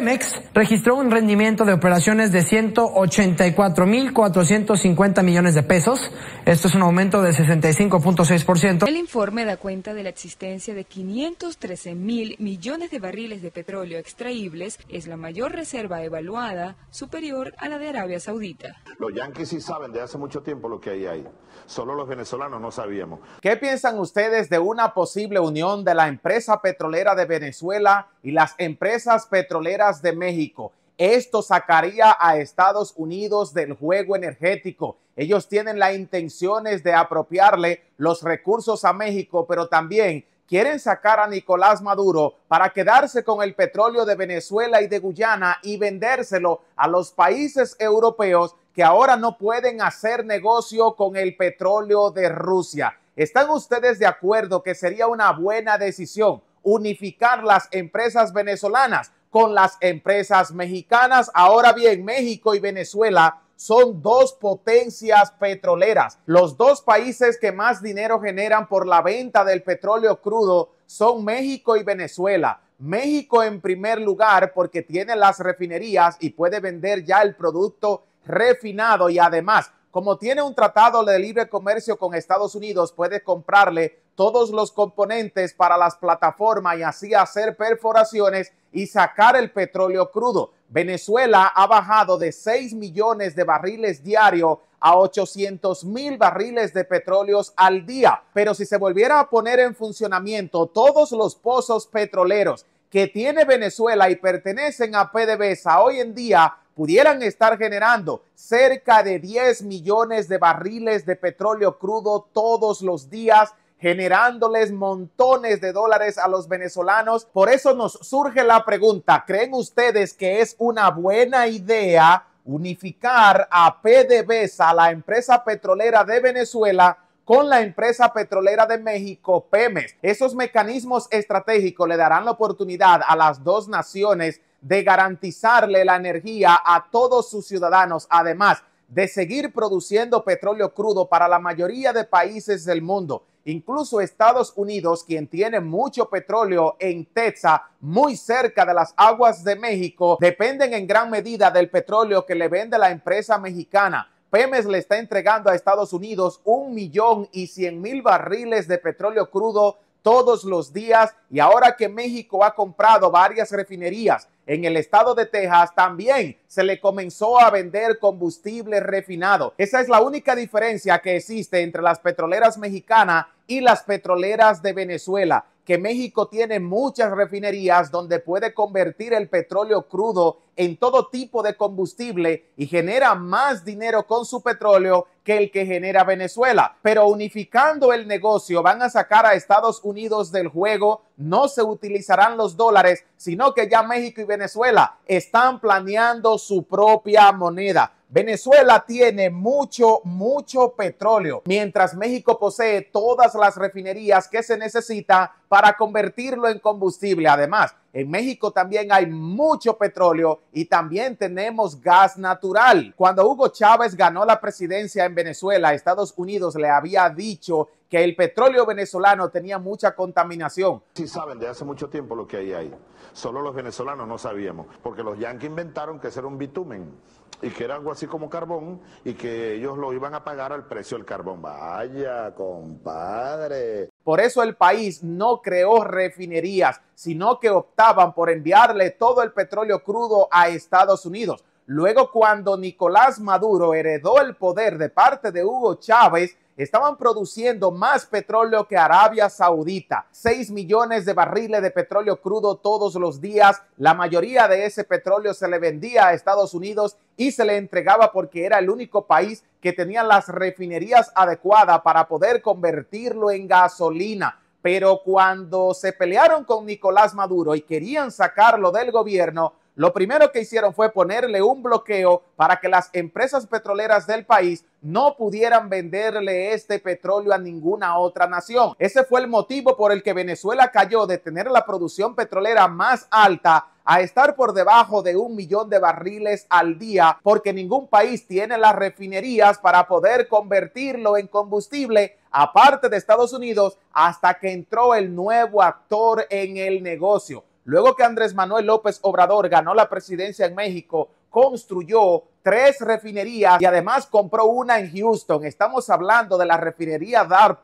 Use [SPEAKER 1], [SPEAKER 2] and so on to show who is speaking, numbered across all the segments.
[SPEAKER 1] Pemex registró un rendimiento de operaciones de 184.450 millones de pesos. Esto es un aumento de 65.6%. El informe da cuenta de la existencia de 513 mil millones de barriles de petróleo extraíbles. Es la mayor reserva evaluada, superior a la de Arabia Saudita. Los yanquis sí saben de hace mucho tiempo lo que hay ahí. Solo los venezolanos no sabíamos. ¿Qué piensan ustedes de una posible unión de la empresa petrolera de Venezuela y las empresas petroleras de México. Esto sacaría a Estados Unidos del juego energético. Ellos tienen las intenciones de apropiarle los recursos a México, pero también quieren sacar a Nicolás Maduro para quedarse con el petróleo de Venezuela y de Guyana y vendérselo a los países europeos que ahora no pueden hacer negocio con el petróleo de Rusia. ¿Están ustedes de acuerdo que sería una buena decisión unificar las empresas venezolanas? con las empresas mexicanas. Ahora bien, México y Venezuela son dos potencias petroleras. Los dos países que más dinero generan por la venta del petróleo crudo son México y Venezuela. México en primer lugar porque tiene las refinerías y puede vender ya el producto refinado y además, como tiene un tratado de libre comercio con Estados Unidos, puede comprarle todos los componentes para las plataformas y así hacer perforaciones y sacar el petróleo crudo. Venezuela ha bajado de 6 millones de barriles diarios a 800 mil barriles de petróleos al día. Pero si se volviera a poner en funcionamiento todos los pozos petroleros que tiene Venezuela y pertenecen a PDVSA hoy en día, pudieran estar generando cerca de 10 millones de barriles de petróleo crudo todos los días generándoles montones de dólares a los venezolanos. Por eso nos surge la pregunta, ¿creen ustedes que es una buena idea unificar a PDVSA, la empresa petrolera de Venezuela, con la empresa petrolera de México, Pemex? Esos mecanismos estratégicos le darán la oportunidad a las dos naciones de garantizarle la energía a todos sus ciudadanos. Además, de seguir produciendo petróleo crudo para la mayoría de países del mundo. Incluso Estados Unidos, quien tiene mucho petróleo en Texas, muy cerca de las aguas de México, dependen en gran medida del petróleo que le vende la empresa mexicana. Pemex le está entregando a Estados Unidos un millón y cien mil barriles de petróleo crudo todos los días y ahora que México ha comprado varias refinerías en el estado de Texas también se le comenzó a vender combustible refinado. Esa es la única diferencia que existe entre las petroleras mexicanas y las petroleras de Venezuela, que México tiene muchas refinerías donde puede convertir el petróleo crudo en todo tipo de combustible y genera más dinero con su petróleo que el que genera Venezuela. Pero unificando el negocio van a sacar a Estados Unidos del juego no se utilizarán los dólares, sino que ya México y Venezuela están planeando su propia moneda. Venezuela tiene mucho, mucho petróleo, mientras México posee todas las refinerías que se necesita para convertirlo en combustible. Además, en México también hay mucho petróleo y también tenemos gas natural. Cuando Hugo Chávez ganó la presidencia en Venezuela, Estados Unidos le había dicho que el petróleo venezolano tenía mucha contaminación. Sí saben de hace mucho tiempo lo que hay ahí. Solo los venezolanos no sabíamos, porque los yanquis inventaron que era un bitumen y que era algo así como carbón y que ellos lo iban a pagar al precio del carbón. Vaya, compadre, por eso el país no creó refinerías, sino que optaban por enviarle todo el petróleo crudo a Estados Unidos. Luego, cuando Nicolás Maduro heredó el poder de parte de Hugo Chávez, estaban produciendo más petróleo que Arabia Saudita. Seis millones de barriles de petróleo crudo todos los días. La mayoría de ese petróleo se le vendía a Estados Unidos y se le entregaba porque era el único país que tenía las refinerías adecuadas para poder convertirlo en gasolina. Pero cuando se pelearon con Nicolás Maduro y querían sacarlo del gobierno, lo primero que hicieron fue ponerle un bloqueo para que las empresas petroleras del país no pudieran venderle este petróleo a ninguna otra nación. Ese fue el motivo por el que Venezuela cayó de tener la producción petrolera más alta a estar por debajo de un millón de barriles al día, porque ningún país tiene las refinerías para poder convertirlo en combustible, aparte de Estados Unidos, hasta que entró el nuevo actor en el negocio. Luego que Andrés Manuel López Obrador ganó la presidencia en México, construyó tres refinerías y además compró una en Houston. Estamos hablando de la refinería DAR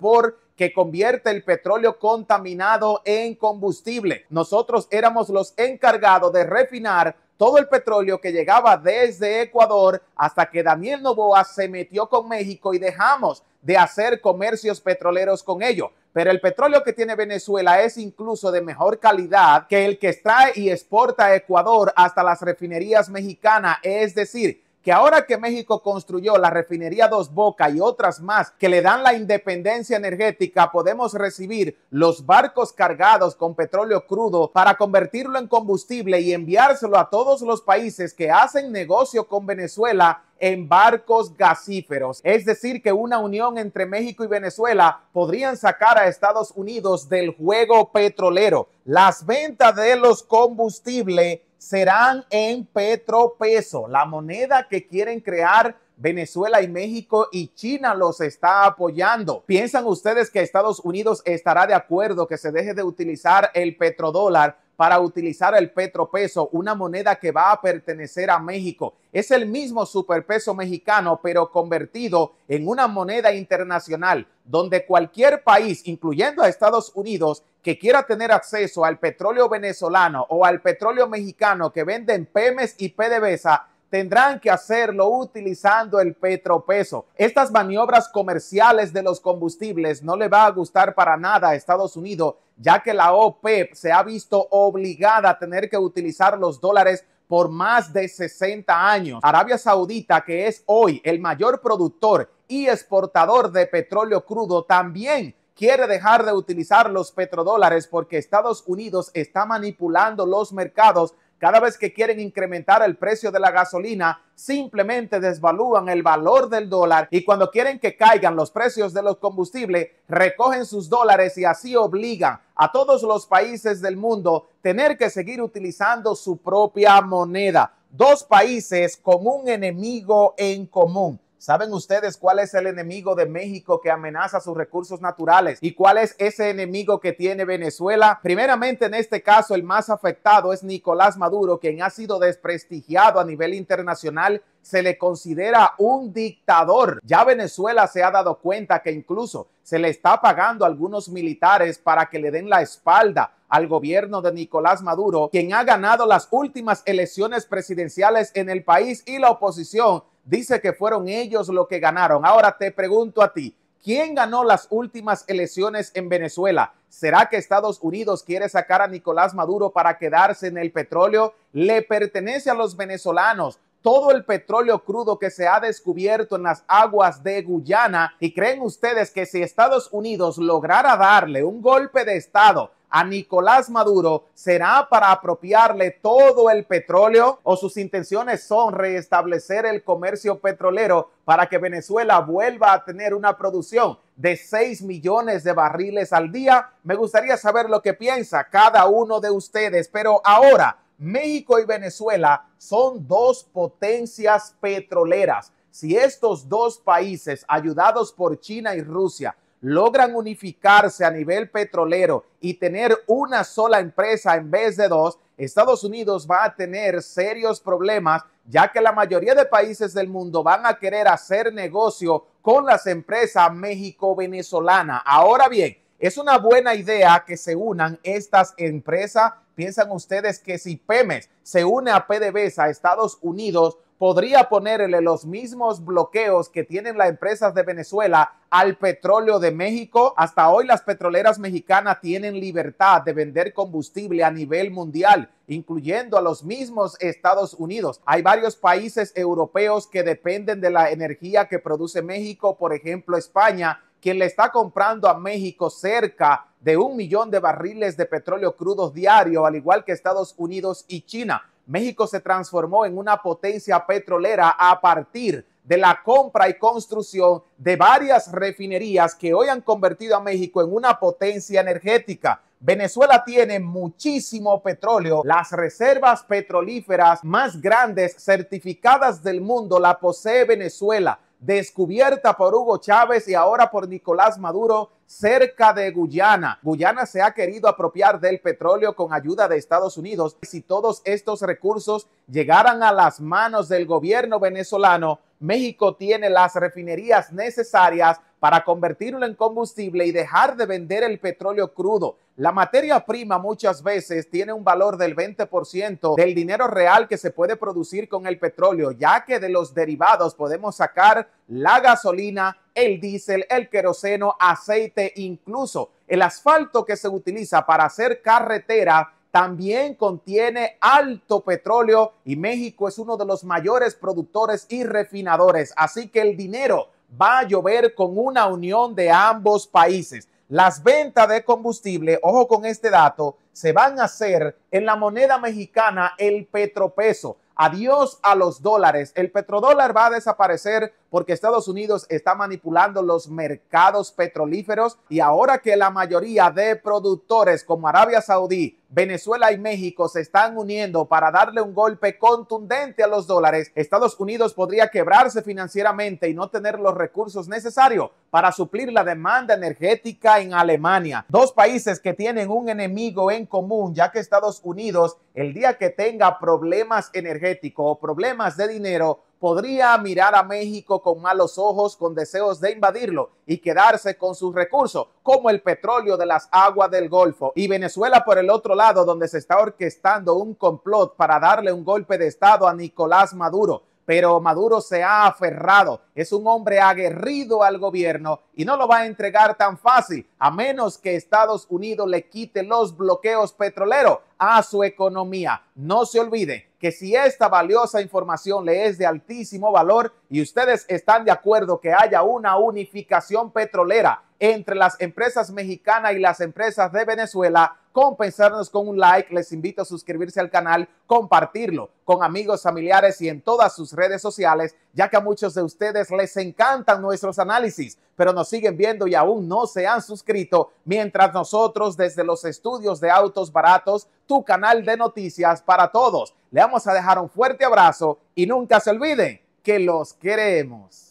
[SPEAKER 1] que convierte el petróleo contaminado en combustible. Nosotros éramos los encargados de refinar todo el petróleo que llegaba desde Ecuador hasta que Daniel Novoa se metió con México y dejamos de hacer comercios petroleros con ellos. Pero el petróleo que tiene Venezuela es incluso de mejor calidad que el que extrae y exporta Ecuador hasta las refinerías mexicanas. Es decir, que ahora que México construyó la refinería Dos Boca y otras más que le dan la independencia energética, podemos recibir los barcos cargados con petróleo crudo para convertirlo en combustible y enviárselo a todos los países que hacen negocio con Venezuela en barcos gasíferos. Es decir, que una unión entre México y Venezuela podrían sacar a Estados Unidos del juego petrolero. Las ventas de los combustibles serán en petropeso, la moneda que quieren crear Venezuela y México y China los está apoyando. ¿Piensan ustedes que Estados Unidos estará de acuerdo que se deje de utilizar el petrodólar para utilizar el petropeso, una moneda que va a pertenecer a México? Es el mismo superpeso mexicano, pero convertido en una moneda internacional, donde cualquier país, incluyendo a Estados Unidos, que quiera tener acceso al petróleo venezolano o al petróleo mexicano que venden PEMES y PDVSA, tendrán que hacerlo utilizando el petropeso. Estas maniobras comerciales de los combustibles no le va a gustar para nada a Estados Unidos, ya que la OPEP se ha visto obligada a tener que utilizar los dólares por más de 60 años. Arabia Saudita, que es hoy el mayor productor y exportador de petróleo crudo, también quiere dejar de utilizar los petrodólares porque Estados Unidos está manipulando los mercados. Cada vez que quieren incrementar el precio de la gasolina, simplemente desvalúan el valor del dólar y cuando quieren que caigan los precios de los combustibles, recogen sus dólares y así obligan a todos los países del mundo tener que seguir utilizando su propia moneda. Dos países con un enemigo en común. ¿Saben ustedes cuál es el enemigo de México que amenaza sus recursos naturales y cuál es ese enemigo que tiene Venezuela? Primeramente, en este caso, el más afectado es Nicolás Maduro, quien ha sido desprestigiado a nivel internacional se le considera un dictador. Ya Venezuela se ha dado cuenta que incluso se le está pagando a algunos militares para que le den la espalda al gobierno de Nicolás Maduro, quien ha ganado las últimas elecciones presidenciales en el país y la oposición dice que fueron ellos los que ganaron. Ahora te pregunto a ti, ¿quién ganó las últimas elecciones en Venezuela? ¿Será que Estados Unidos quiere sacar a Nicolás Maduro para quedarse en el petróleo? Le pertenece a los venezolanos todo el petróleo crudo que se ha descubierto en las aguas de Guyana y creen ustedes que si Estados Unidos lograra darle un golpe de Estado a Nicolás Maduro será para apropiarle todo el petróleo o sus intenciones son restablecer el comercio petrolero para que Venezuela vuelva a tener una producción de 6 millones de barriles al día. Me gustaría saber lo que piensa cada uno de ustedes, pero ahora México y Venezuela son dos potencias petroleras. Si estos dos países, ayudados por China y Rusia, logran unificarse a nivel petrolero y tener una sola empresa en vez de dos, Estados Unidos va a tener serios problemas ya que la mayoría de países del mundo van a querer hacer negocio con las empresas México-Venezolana. Ahora bien, es una buena idea que se unan estas empresas. ¿Piensan ustedes que si Pemex se une a PDVSA a Estados Unidos, podría ponerle los mismos bloqueos que tienen las empresas de Venezuela al petróleo de México. Hasta hoy las petroleras mexicanas tienen libertad de vender combustible a nivel mundial, incluyendo a los mismos Estados Unidos. Hay varios países europeos que dependen de la energía que produce México, por ejemplo España, quien le está comprando a México cerca de un millón de barriles de petróleo crudo diario, al igual que Estados Unidos y China. México se transformó en una potencia petrolera a partir de la compra y construcción de varias refinerías que hoy han convertido a México en una potencia energética. Venezuela tiene muchísimo petróleo. Las reservas petrolíferas más grandes certificadas del mundo la posee Venezuela descubierta por Hugo Chávez y ahora por Nicolás Maduro cerca de Guyana. Guyana se ha querido apropiar del petróleo con ayuda de Estados Unidos. Si todos estos recursos llegaran a las manos del gobierno venezolano, México tiene las refinerías necesarias para convertirlo en combustible y dejar de vender el petróleo crudo. La materia prima muchas veces tiene un valor del 20% del dinero real que se puede producir con el petróleo, ya que de los derivados podemos sacar la gasolina, el diésel, el queroseno, aceite, incluso el asfalto que se utiliza para hacer carretera también contiene alto petróleo y México es uno de los mayores productores y refinadores, así que el dinero va a llover con una unión de ambos países. Las ventas de combustible, ojo con este dato, se van a hacer en la moneda mexicana el petropeso. Adiós a los dólares. El petrodólar va a desaparecer porque Estados Unidos está manipulando los mercados petrolíferos y ahora que la mayoría de productores como Arabia Saudí, Venezuela y México se están uniendo para darle un golpe contundente a los dólares, Estados Unidos podría quebrarse financieramente y no tener los recursos necesarios para suplir la demanda energética en Alemania. Dos países que tienen un enemigo en común, ya que Estados Unidos, el día que tenga problemas energéticos o problemas de dinero, podría mirar a México con malos ojos, con deseos de invadirlo y quedarse con sus recursos, como el petróleo de las aguas del Golfo. Y Venezuela por el otro lado, donde se está orquestando un complot para darle un golpe de Estado a Nicolás Maduro pero Maduro se ha aferrado. Es un hombre aguerrido al gobierno y no lo va a entregar tan fácil, a menos que Estados Unidos le quite los bloqueos petroleros a su economía. No se olvide que si esta valiosa información le es de altísimo valor y ustedes están de acuerdo que haya una unificación petrolera entre las empresas mexicanas y las empresas de Venezuela, compensarnos con un like, les invito a suscribirse al canal, compartirlo con amigos, familiares y en todas sus redes sociales, ya que a muchos de ustedes les encantan nuestros análisis, pero nos siguen viendo y aún no se han suscrito, mientras nosotros desde los estudios de autos baratos, tu canal de noticias para todos, le vamos a dejar un fuerte abrazo y nunca se olviden que los queremos.